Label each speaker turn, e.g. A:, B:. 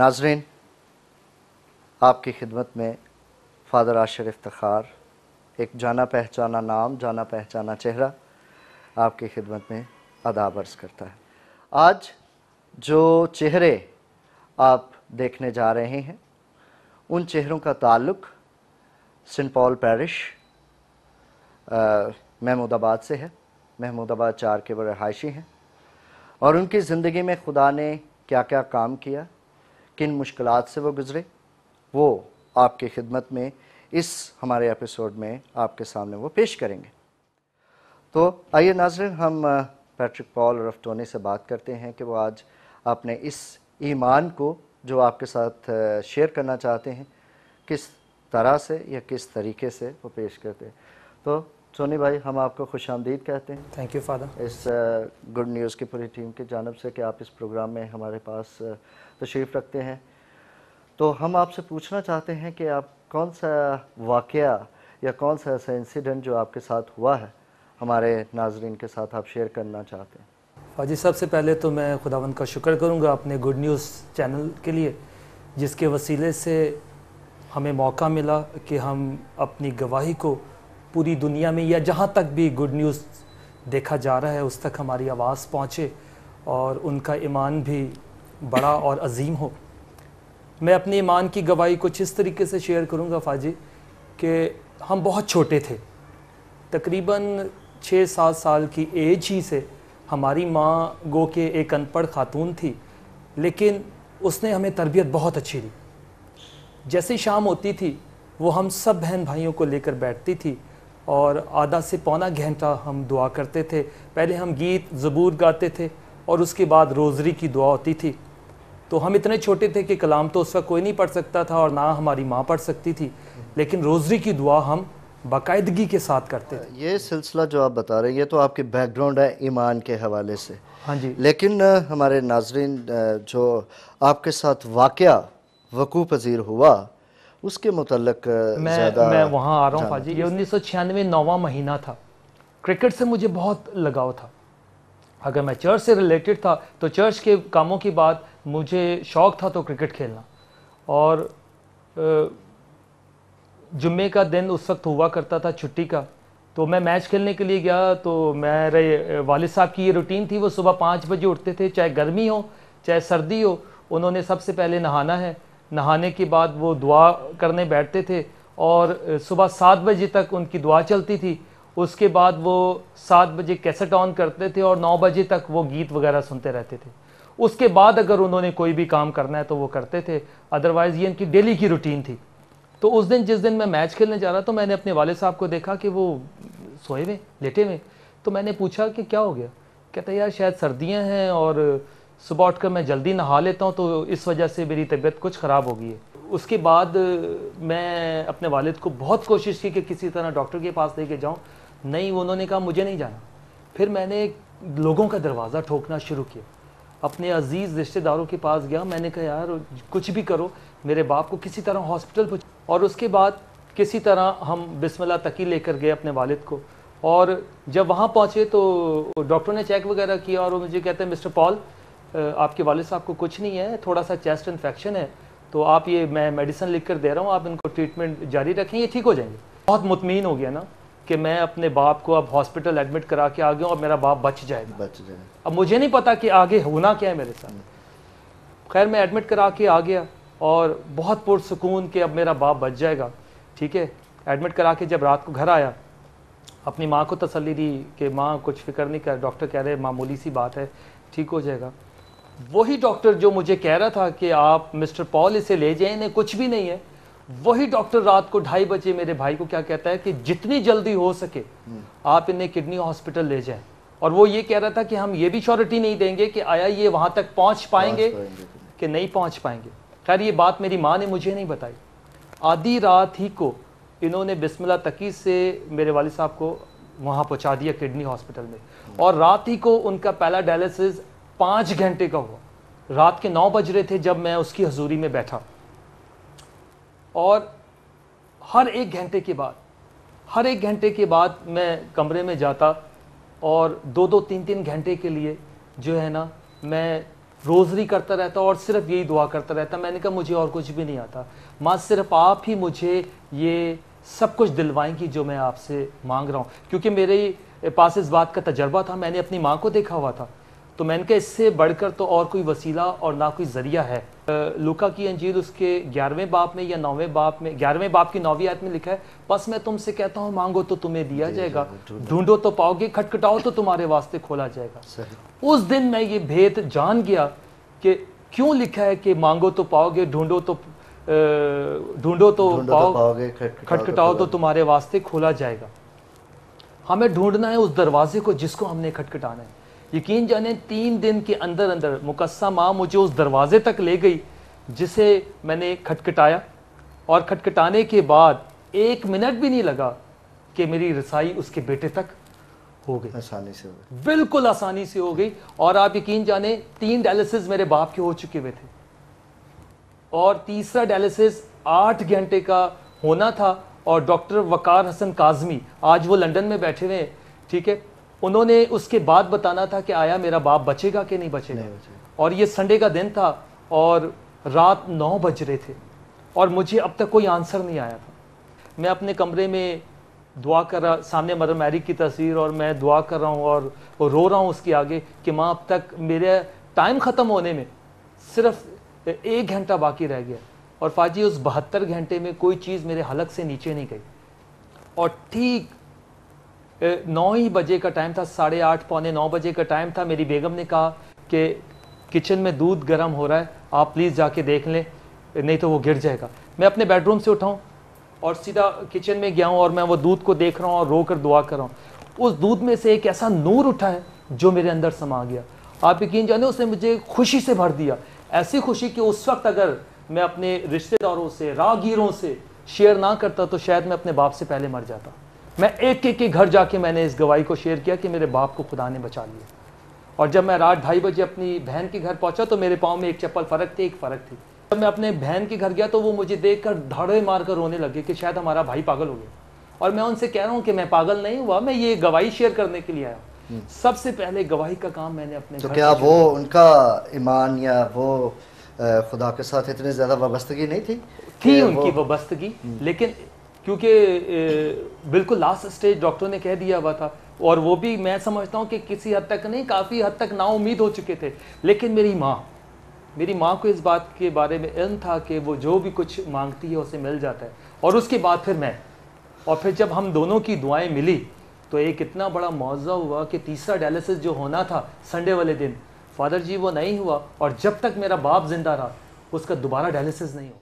A: नाजरीन आपकी खिदमत में फ़ादर आशर इफ्तार एक जाना पहचाना नाम जाना पहचाना चेहरा आपकी खिदमत में अदा बर्स करता है आज जो चेहरे आप देखने जा रहे हैं उन चेहरों का ताल्लुक सेंट पॉल पैरिश महमूदाबाद से है महमूदाबाद चार के वो रहायशी हैं और उनकी ज़िंदगी में खुदा ने क्या क्या काम किया किन मुश्किल से वो गुज़रे वो आपकी खिदमत में इस हमारे एपिसोड में आपके सामने वो पेश करेंगे तो आइए नाजर हम पैट्रिक पॉल और अफ्टोनी से बात करते हैं कि वो आज अपने इस ईमान को जो आपके साथ शेयर करना चाहते हैं किस तरह से या किस तरीके से वो पेश करते हैं तो सोनी भाई हम आपको खुश आमदीद कहते हैं थैंक यू फादर इस गुड न्यूज़ की पूरी टीम की जानब से कि आप इस प्रोग्राम में हमारे पास तशरीफ़ रखते हैं तो हम आपसे पूछना चाहते हैं कि आप कौन सा वाक़ या कौन सा ऐसा इंसिडेंट जो आपके साथ हुआ है हमारे नाजरन के साथ आप शेयर करना चाहते हैं
B: फाजी सबसे पहले तो मैं खुदावंद का शुक्र करूँगा अपने गुड न्यूज़ चैनल के लिए जिसके वसीले से हमें मौका मिला कि हम अपनी गवाही को पूरी दुनिया में या जहाँ तक भी गुड न्यूज़ देखा जा रहा है उस तक हमारी आवाज़ पहुँचे और उनका ईमान भी बड़ा और अजीम हो मैं अपने ईमान की गवाही कुछ इस तरीके से शेयर करूँगा फाजी कि हम बहुत छोटे थे तकरीबन छः सात साल की एज ही से हमारी माँ गो के एक अनपढ़ खातून थी लेकिन उसने हमें तरबियत बहुत अच्छी दी जैसे शाम होती थी वो हम सब बहन भाइयों को लेकर बैठती थी और आधा से पौना घंटा हम दुआ करते थे पहले हम गीत ज़बूर गाते थे और उसके बाद रोज़री की दुआ होती थी तो हम इतने छोटे थे कि कलाम तो उस वक्त कोई नहीं पढ़ सकता था और ना हमारी माँ पढ़ सकती थी लेकिन रोज़री की दुआ हम बाकायदगी के साथ करते थे
A: ये सिलसिला जो आप बता रहे हैं ये तो आपके बैकग्राउंड है ईमान के हवाले से हाँ जी लेकिन हमारे नाजरन जो आपके साथ वाक़ वकू पजीर हुआ उसके मतलब मैं मैं वहाँ आ रहा हूँ हाँ। फाजी ये
B: उन्नीस सौ छियानवे नौवा महीना था क्रिकेट से मुझे बहुत लगाव था अगर मैं चर्च से रिलेटेड था तो चर्च के कामों की बात मुझे शौक़ था तो क्रिकेट खेलना और जुम्मे का दिन उस वक्त हुआ करता था छुट्टी का तो मैं मैच खेलने के लिए गया तो मेरे वाल साहब की ये रूटीन थी वो सुबह पाँच बजे उठते थे चाहे गर्मी हो चाहे सर्दी हो उन्होंने सबसे पहले नहाना है नहाने के बाद वो दुआ करने बैठते थे और सुबह सात बजे तक उनकी दुआ चलती थी उसके बाद वो सात बजे कैसेट ऑन करते थे और नौ बजे तक वो गीत वगैरह सुनते रहते थे उसके बाद अगर उन्होंने कोई भी काम करना है तो वो करते थे अदरवाइज़ ये इनकी डेली की रूटीन थी तो उस दिन जिस दिन मैं मैच खेलने जा रहा तो मैंने अपने वाले साहब को देखा कि वो सोए हुए लेटे हुए तो मैंने पूछा कि क्या हो गया कहते यार शायद सर्दियाँ हैं और सुबह उठकर मैं जल्दी नहा लेता हूँ तो इस वजह से मेरी तबीयत कुछ ख़राब हो गई है उसके बाद मैं अपने वालिद को बहुत कोशिश की कि किसी तरह डॉक्टर के पास लेके जाऊँ नहीं उन्होंने कहा मुझे नहीं जाना फिर मैंने लोगों का दरवाज़ा ठोकना शुरू किया अपने अजीज़ रिश्तेदारों के पास गया मैंने कहा यार कुछ भी करो मेरे बाप को किसी तरह हॉस्पिटल पहुँच और उसके बाद किसी तरह हम बिस्मिल्लाह तकी लेकर गए अपने वालिद को और जब वहाँ पहुँचे तो डॉक्टर ने चेक वगैरह किया और मुझे कहते हैं मिस्टर पॉल आपके वाले साहब को कुछ नहीं है थोड़ा सा चेस्ट इन्फेक्शन है तो आप ये मैं मेडिसिन लिख कर दे रहा हूँ आप इनको ट्रीटमेंट जारी रखें ये ठीक हो जाएंगे बहुत मुतमिन हो गया ना कि मैं अपने बाप को अब हॉस्पिटल एडमिट करा के आ गया और मेरा बाप बच जाए बच जाए अब मुझे नहीं पता कि आगे होना क्या है मेरे साथ खैर मैं एडमिट करा के आ गया और बहुत पुरसकून कि अब मेरा बाप बच जाएगा ठीक है एडमिट करा के जब रात को घर आया अपनी माँ को तसली दी कि माँ कुछ फिक्र नहीं कर डॉक्टर कह रहे मामूली सी बात है ठीक हो जाएगा वही डॉक्टर जो मुझे कह रहा था कि आप मिस्टर पॉल इसे ले जाए इन्हें कुछ भी नहीं है वही डॉक्टर रात को ढाई बजे मेरे भाई को क्या कहता है कि जितनी जल्दी हो सके आप इन्हें किडनी हॉस्पिटल ले जाएं और वो ये कह रहा था कि हम ये भी श्योरिटी नहीं देंगे कि आया ये वहां तक पहुंच पाएंगे, कि नहीं पहुंच पाएंगे खैर ये बात मेरी माँ ने मुझे नहीं बताई आधी रात ही को इन्होंने बिस्मिल्ला तकी से मेरे वाले साहब को वहाँ पहुँचा दिया किडनी हॉस्पिटल में और रात ही को उनका पहला डायलिसिस पाँच घंटे का हुआ रात के नौ बज रहे थे जब मैं उसकी हजूरी में बैठा और हर एक घंटे के बाद हर एक घंटे के बाद मैं कमरे में जाता और दो दो तीन तीन घंटे के लिए जो है ना मैं रोज़री करता रहता और सिर्फ यही दुआ करता रहता मैंने कहा मुझे और कुछ भी नहीं आता माँ सिर्फ आप ही मुझे ये सब कुछ दिलवाएंगी जो मैं आपसे मांग रहा हूँ क्योंकि मेरे पास इस बात का तजर्बा था मैंने अपनी माँ को देखा हुआ था तो मैंने कहा इससे बढ़कर तो और कोई वसीला और ना कोई ज़रिया है लुका की अंजील उसके ग्यारहवें बाप में या नौवें बाप में ग्यारहवें बाप की नौवीं आयत में लिखा है बस मैं तुमसे कहता हूँ मांगो तो तुम्हें दिया जाएगा ढूंढो तो पाओगे खटखटाओ तो तुम्हारे वास्ते खोला जाएगा उस दिन मैं ये भेद जान गया कि क्यों लिखा है कि मांगो तो पाओगे ढूंढो तो ढूंढो तो, तो पाओगे
A: खटखटाओ तो, तो
B: तुम्हारे वास्ते खोला जाएगा हमें ढूंढना है उस दरवाजे को जिसको हमने खटखटाना है यकीन जाने तीन दिन के अंदर अंदर मुकस्सा माँ मुझे उस दरवाज़े तक ले गई जिसे मैंने खटखटाया और खटखटाने के बाद एक मिनट भी नहीं लगा कि मेरी रसाई उसके बेटे तक
A: हो गई आसानी से हो गई
B: बिल्कुल आसानी से हो गई और आप यकीन जाने तीन डायलिसिस मेरे बाप के हो चुके हुए थे और तीसरा डायलिसिस आठ घंटे का होना था और डॉक्टर वकार हसन काजमी आज वो लंदन में बैठे हुए हैं ठीक है उन्होंने उसके बाद बताना था कि आया मेरा बाप बचेगा कि नहीं बचेगा नहीं बचे। और ये संडे का दिन था और रात नौ बज रहे थे और मुझे अब तक कोई आंसर नहीं आया था मैं अपने कमरे में दुआ कर रहा सामने मदर मैरी की तस्वीर और मैं दुआ कर रहा हूँ और रो रहा हूँ उसके आगे कि माँ अब तक मेरे टाइम ख़त्म होने में सिर्फ एक घंटा बाकी रह गया और फाजी उस बहत्तर घंटे में कोई चीज़ मेरे हलक से नीचे नहीं गई और ठीक नौ ही बजे का टाइम था साढ़े आठ पौने नौ बजे का टाइम था मेरी बेगम ने कहा कि किचन में दूध गर्म हो रहा है आप प्लीज़ जाके देख लें नहीं तो वो गिर जाएगा मैं अपने बेडरूम से उठाऊँ और सीधा किचन में गया हूँ और मैं वो दूध को देख रहा हूँ और रो कर दुआ कर रहा हूँ उस दूध में से एक ऐसा नूर उठा है जो मेरे अंदर समा गया आप यकीन जाने उसने मुझे खुशी से भर दिया ऐसी खुशी कि उस वक्त अगर मैं अपने रिश्तेदारों से राहगीरों से शेयर ना करता तो शायद मैं अपने बाप से पहले मर जाता मैं एक एक के घर जाके मैंने इस गवाही को शेयर किया कि मेरे बाप को खुदा ने बचा लिया और जब मैं रात ढाई बजे अपनी बहन के घर पहुंचा तो मेरे पाँव में एक चप्पल फ़र्क थी एक फ़र्क थी जब मैं अपने बहन के घर गया तो वो मुझे देख कर धड़े मार कर रोने लगे कि शायद हमारा भाई पागल हो गया और मैं उनसे कह रहा हूँ कि मैं पागल नहीं हुआ मैं ये गवाही शेयर करने के लिए आया हम्म। सबसे पहले गवाही का काम मैंने अपने तो क्या वो
A: उनका ईमान या वो खुदा के साथ इतनी ज़्यादा वाबस्तगी
B: नहीं थी थी उनकी वाबस्तगी हम्म। लेकिन क्योंकि बिल्कुल लास्ट स्टेज डॉक्टर ने कह दिया हुआ था और वो भी मैं समझता हूँ कि किसी हद तक नहीं काफ़ी हद तक नाउमीद हो चुके थे लेकिन मेरी माँ मेरी माँ को इस बात के बारे में इल्म था कि वो जो भी कुछ मांगती है उसे मिल जाता है और उसके बाद फिर मैं और फिर जब हम दोनों की दुआएं मिली तो एक इतना बड़ा मुआवजा हुआ कि तीसरा डायलिसिस जो होना था संडे वाले दिन फादर जी वो नहीं हुआ और जब तक मेरा बाप जिंदा रहा उसका दोबारा डायलिसिस नहीं हुआ